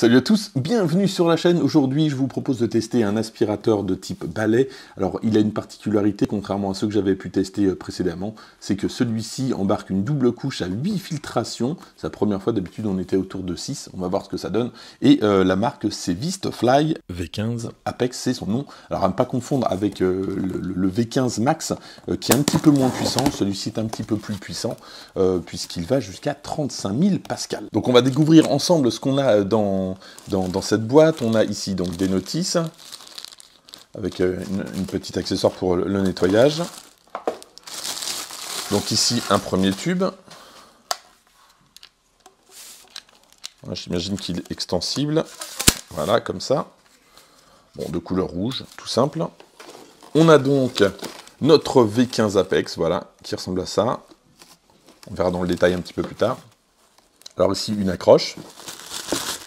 Salut à tous, bienvenue sur la chaîne. Aujourd'hui, je vous propose de tester un aspirateur de type balai. Alors, il a une particularité, contrairement à ceux que j'avais pu tester euh, précédemment, c'est que celui-ci embarque une double couche à 8 filtrations. C'est la première fois, d'habitude, on était autour de 6. On va voir ce que ça donne. Et euh, la marque, c'est Vistofly, V15. Apex, c'est son nom. Alors, à ne pas confondre avec euh, le, V15 Max, qui est un petit peu moins puissant. Celui-ci est un petit peu plus puissant, puisqu'il va jusqu'à 35 000 pascal. Donc, on va découvrir ensemble ce qu'on a dans dans, cette boîte. On a ici donc des notices avec euh, une, une petite accessoire pour le nettoyage. Donc ici un premier tube. J'imagine qu'il est extensible. Voilà, comme ça. Bon, de couleur rouge, tout simple. On a donc notre V15 Apex, voilà, qui ressemble à ça. On verra dans le détail un petit peu plus tard. Alors ici, une accroche.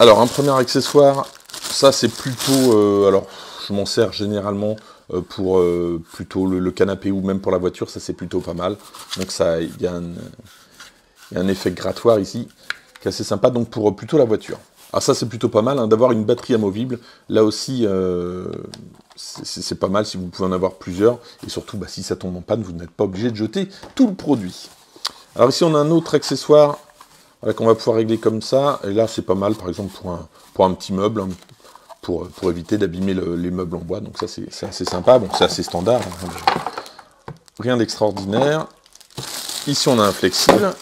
Alors, un premier accessoire, ça c'est plutôt. Euh, alors, je m'en sers généralement euh, pour euh, plutôt le, canapé ou même pour la voiture, ça c'est plutôt pas mal. Donc, ça, il y, a un effet grattoir ici qui est assez sympa. Donc, pour plutôt la voiture. Alors, ah, ça c'est plutôt pas mal hein, d'avoir une batterie amovible. Là aussi, c'est pas mal si vous pouvez en avoir plusieurs. Et surtout, bah, si ça tombe en panne, vous n'êtes pas obligé de jeter tout le produit. Alors, ici, on a un autre accessoire qu'on va pouvoir régler comme ça. Et là, c'est pas mal, par exemple, pour un, pour un petit meuble, hein, pour, pour, éviter d'abîmer les meubles en bois. Donc ça, c'est assez sympa. Bon, c'est assez standard. Hein, rien d'extraordinaire. Ici, on a un flexible.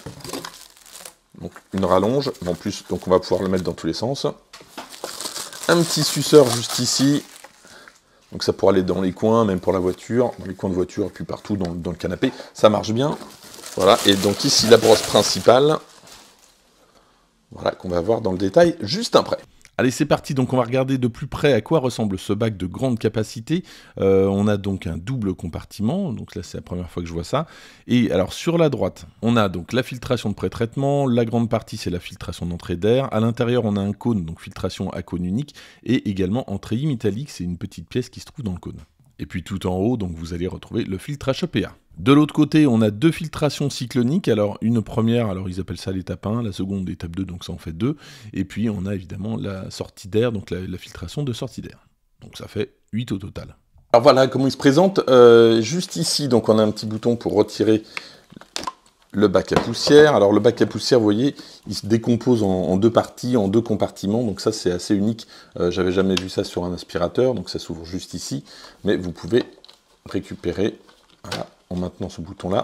Donc, une rallonge. En plus, donc on va pouvoir le mettre dans tous les sens. Un petit suceur juste ici. Donc ça pour aller dans les coins, même pour la voiture, dans les coins de voiture, puis partout dans, dans le canapé. Ça marche bien. Voilà, et donc ici la brosse principale, voilà, qu'on va voir dans le détail juste après. Allez, c'est parti, donc on va regarder de plus près à quoi ressemble ce bac de grande capacité. Euh, on a donc un double compartiment, donc là c'est la première fois que je vois ça. Et alors sur la droite, on a donc la filtration de pré-traitement, la grande partie c'est la filtration d'entrée d'air, à l'intérieur on a un cône, donc filtration à cône unique, et également entrée métallique, c'est une petite pièce qui se trouve dans le cône. Et puis tout en haut, donc vous allez retrouver le filtre HPA. E de l'autre côté, on a deux filtrations cycloniques. Alors, une première, alors ils appellent ça l'étape 1, la seconde étape 2, donc ça en fait deux. Et puis, on a évidemment la sortie d'air, donc la, filtration de sortie d'air. Donc, ça fait 8 au total. Alors voilà comment il se présente. Euh, juste ici, donc on a un petit bouton pour retirer le bac à poussière. Alors le bac à poussière, vous voyez, il se décompose en, deux parties, en deux compartiments. Donc ça, c'est assez unique. Euh, j'avais jamais vu ça sur un aspirateur, donc ça s'ouvre juste ici. Mais vous pouvez récupérer maintenant ce bouton-là,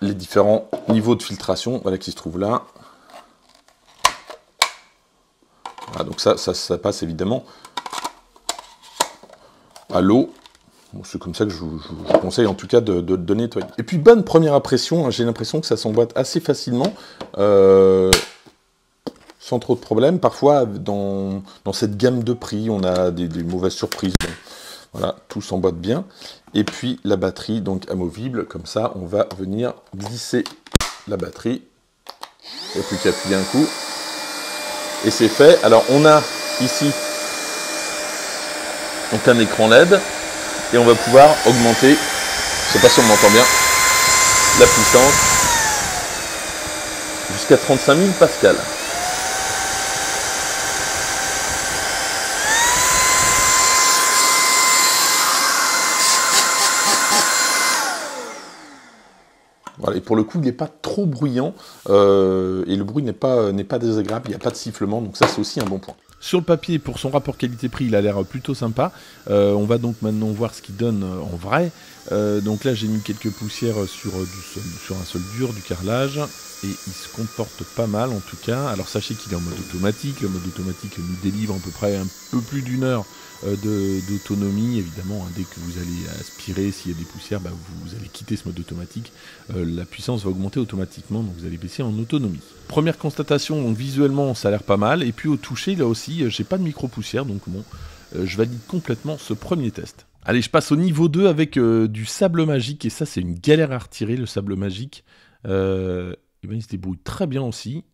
les différents niveaux de filtration voilà, qui se trouve là. donc ça, ça, passe évidemment à l'eau. c'est comme ça que je vous, conseille en tout cas de, donner nettoyer. Et puis bonne première impression, hein, j'ai l'impression que ça s'emboîte assez facilement. Euh, sans trop de problèmes. Parfois, dans, dans, cette gamme de prix, on a des mauvaises surprises. Voilà, tout s'emboîte bien. Et puis la batterie, donc amovible, comme ça, on va venir glisser la batterie. Et plus qu'à appuyer un coup. Et c'est fait. Alors on a ici donc un écran LED et on va pouvoir augmenter, je ne sais pas si on m'entend bien, la puissance jusqu'à 35 000 pascal. Voilà, et pour le coup, il n'est pas trop bruyant, euh, et le bruit n'est pas, n'est pas désagréable, il n'y a pas de sifflement, donc ça c'est aussi un bon point. Sur le papier, pour son rapport qualité-prix, il a l'air plutôt sympa. Euh, on va donc maintenant voir ce qu'il donne en vrai. Euh, donc là j'ai mis quelques poussières euh, sur, un sol dur, du carrelage, et il se comporte pas mal en tout cas. Alors sachez qu'il est en mode automatique, le mode automatique nous délivre à peu près un peu plus d'une heure euh, d'autonomie. Évidemment, hein. dès que vous allez aspirer, s'il y a des poussières, bah, vous allez quitter ce mode automatique. la puissance va augmenter automatiquement, donc vous allez baisser en autonomie. Première constatation, donc visuellement ça a l'air pas mal, et puis au toucher là aussi, j'ai pas de micro poussière, donc bon, je valide complètement ce premier test. Allez, je passe au niveau 2 avec euh, du sable magique. Et ça, c'est une galère à retirer, le sable magique. Euh, il se débrouille très bien aussi.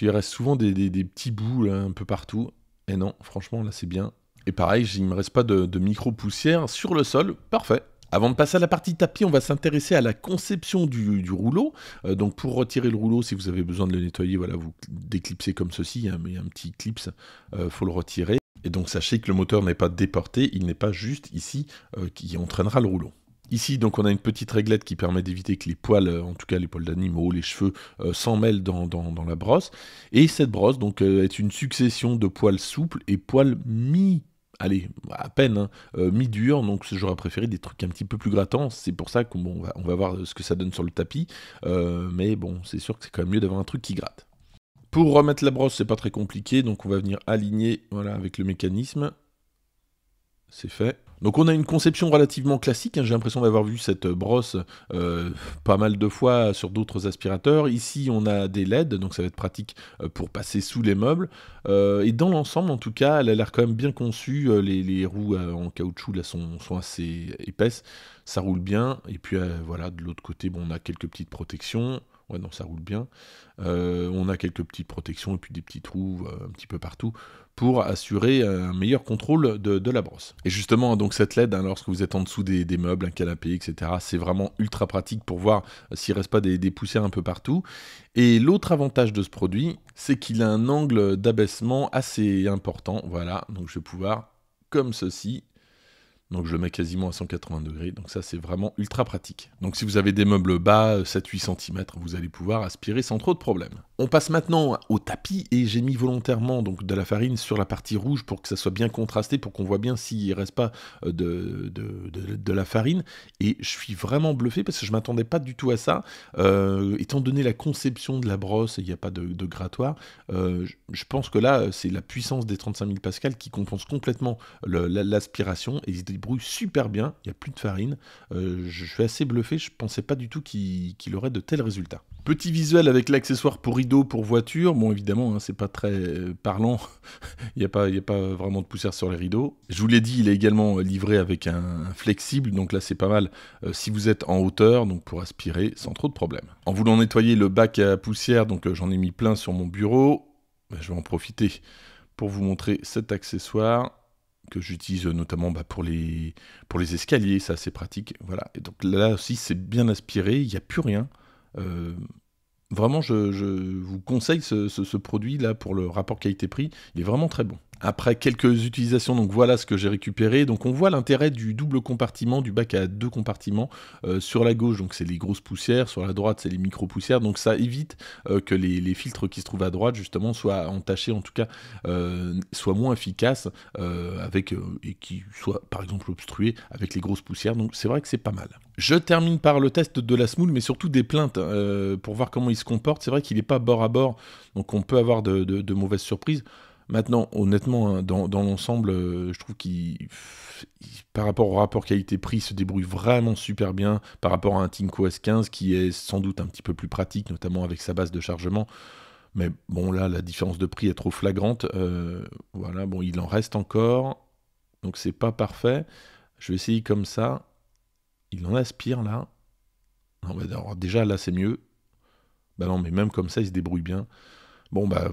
Il reste souvent des, petits bouts un peu partout. Et non, franchement, là, c'est bien. Et pareil, il ne me reste pas de, micro-poussière sur le sol. Parfait. Avant de passer à la partie tapis, on va s'intéresser à la conception du, rouleau. Euh, donc pour retirer le rouleau, si vous avez besoin de le nettoyer, voilà, vous déclipsez comme ceci, il y a un, petit clips, il faut le retirer. Et donc sachez que le moteur n'est pas déporté, il n'est pas juste ici euh, qui entraînera le rouleau. Ici, donc, on a une petite réglette qui permet d'éviter que les poils, euh, en tout cas les poils d'animaux, les cheveux, euh, s'emmêlent dans, la brosse. Et cette brosse, donc, est une succession de poils souples et poils mi allez, à peine, hein, mi-dur, donc j'aurais préféré des trucs un petit peu plus grattants, c'est pour ça qu'on va, voir ce que ça donne sur le tapis, mais bon, c'est sûr que c'est quand même mieux d'avoir un truc qui gratte. Pour remettre la brosse, c'est pas très compliqué, donc on va venir aligner voilà, avec le mécanisme. C'est fait. Donc on a une conception relativement classique, hein. j'ai l'impression d'avoir vu cette euh, brosse euh, pas mal de fois sur d'autres aspirateurs. Ici on a des LED, donc ça va être pratique euh, pour passer sous les meubles. et dans l'ensemble en tout cas, elle a l'air quand même bien conçue, les, roues en caoutchouc là sont, assez épaisses, ça roule bien. Et puis voilà, de l'autre côté bon, on a quelques petites protections. Ouais, non, ça roule bien. Euh, on a quelques petites protections et puis des petits trous euh, un petit peu partout pour assurer euh, un meilleur contrôle de, la brosse. Et justement, donc cette LED, hein, lorsque vous êtes en dessous des, meubles, un canapé, etc., c'est vraiment ultra pratique pour voir s'il reste pas des, des poussières un peu partout. Et l'autre avantage de ce produit, c'est qu'il a un angle d'abaissement assez important. Voilà, donc je vais pouvoir, comme ceci, donc je le mets quasiment à 180 degrés. Donc ça c'est vraiment ultra pratique. Donc si vous avez des meubles bas, 7-8 euh, cm, vous allez pouvoir aspirer sans trop de problème On passe maintenant au tapis et j'ai mis volontairement donc de la farine sur la partie rouge pour que ça soit bien contrasté, pour qu'on voit bien s'il ne reste pas euh, de, de, la farine. Et je suis vraiment bluffé parce que je ne m'attendais pas du tout à ça. Euh, étant donné la conception de la brosse, il n'y a pas de, grattoir, je pense que là c'est la puissance des 35 000 pascal qui compense complètement l'aspiration. Il brûle super bien, il n'y a plus de farine. Euh, je suis assez bluffé, je ne pensais pas du tout qu'il aurait de tels résultats. Petit visuel avec l'accessoire pour rideau pour voiture. Bon, évidemment, hein, c'est pas très euh, parlant. il n'y a, pas, a pas vraiment de poussière sur les rideaux. Je vous l'ai dit, il est également livré avec un flexible. Donc là, c'est pas mal euh, si vous êtes en hauteur, donc pour aspirer sans trop de problème. En voulant nettoyer le bac à poussière, donc j'en ai mis plein sur mon bureau. Ben, je vais en profiter pour vous montrer cet accessoire que j'utilise euh, notamment bah, pour, les, pour les escaliers, ça c'est pratique. Voilà. Et donc là aussi c'est bien aspiré, il n'y a plus rien. Euh, vraiment, je, vous conseille ce, ce produit là pour le rapport qualité-prix, il est vraiment très bon. Après quelques utilisations, donc voilà ce que j'ai récupéré. Donc on voit l'intérêt du double compartiment, du bac à deux compartiments. Euh, sur la gauche, donc c'est les grosses poussières, sur la droite, c'est les micro-poussières. Donc ça évite euh, que les, filtres qui se trouvent à droite, justement, soient entachés, en tout cas, euh, soient moins efficaces, avec, et qui soient par exemple obstrués avec les grosses poussières. Donc c'est vrai que c'est pas mal. Je termine par le test de la smoule, mais surtout des plaintes pour voir comment il se comporte. C'est vrai qu'il n'est pas bord à bord, donc on peut avoir de mauvaises surprises. Maintenant, honnêtement, hein, dans, l'ensemble, euh, je trouve qu'il, par rapport au rapport qualité-prix, se débrouille vraiment super bien par rapport à un Tinko S15 qui est sans doute un petit peu plus pratique, notamment avec sa base de chargement. Mais bon, là, la différence de prix est trop flagrante. Euh, voilà, bon, il en reste encore. Donc, c'est pas parfait. Je vais essayer comme ça. Il en aspire là. déjà, là, c'est mieux. Bah non, mais même comme ça, il se débrouille bien. Bon, bah,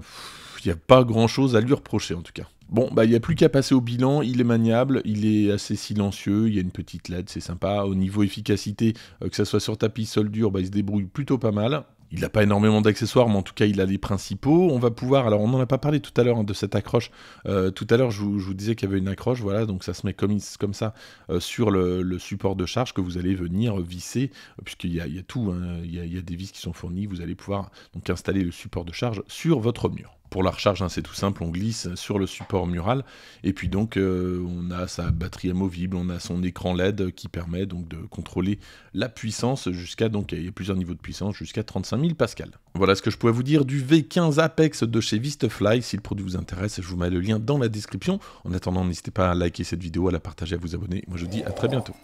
il n'y a pas grand-chose à lui reprocher en tout cas. Bon, bah, il n'y a plus qu'à passer au bilan, il est maniable, il est assez silencieux, il y a une petite LED, c'est sympa. Au niveau efficacité, euh, que ça soit sur tapis, sol dur, bah, il se débrouille plutôt pas mal il n'a pas énormément d'accessoires, mais en tout cas, il a les principaux. On va pouvoir, alors on n'en a pas parlé tout à l'heure hein, de cette accroche. Euh, tout à l'heure, je, vous disais qu'il y avait une accroche, voilà, donc ça se met comme, comme ça euh, sur le, support de charge que vous allez venir visser, euh, puisqu'il y a, tout, hein. il, y a, des vis qui sont fournies, vous allez pouvoir donc installer le support de charge sur votre mur pour la recharge, hein, c'est tout simple, on glisse sur le support mural, et puis donc euh, on a sa batterie amovible, on a son écran LED qui permet donc de contrôler la puissance jusqu'à, donc il y a plusieurs niveaux de puissance, jusqu'à 35 000 pascal. Voilà ce que je pouvais vous dire du V15 Apex de chez Vistafly, si le produit vous intéresse, je vous mets le lien dans la description. En attendant, n'hésitez pas à liker cette vidéo, à la partager, à vous abonner, moi je vous dis à très bientôt.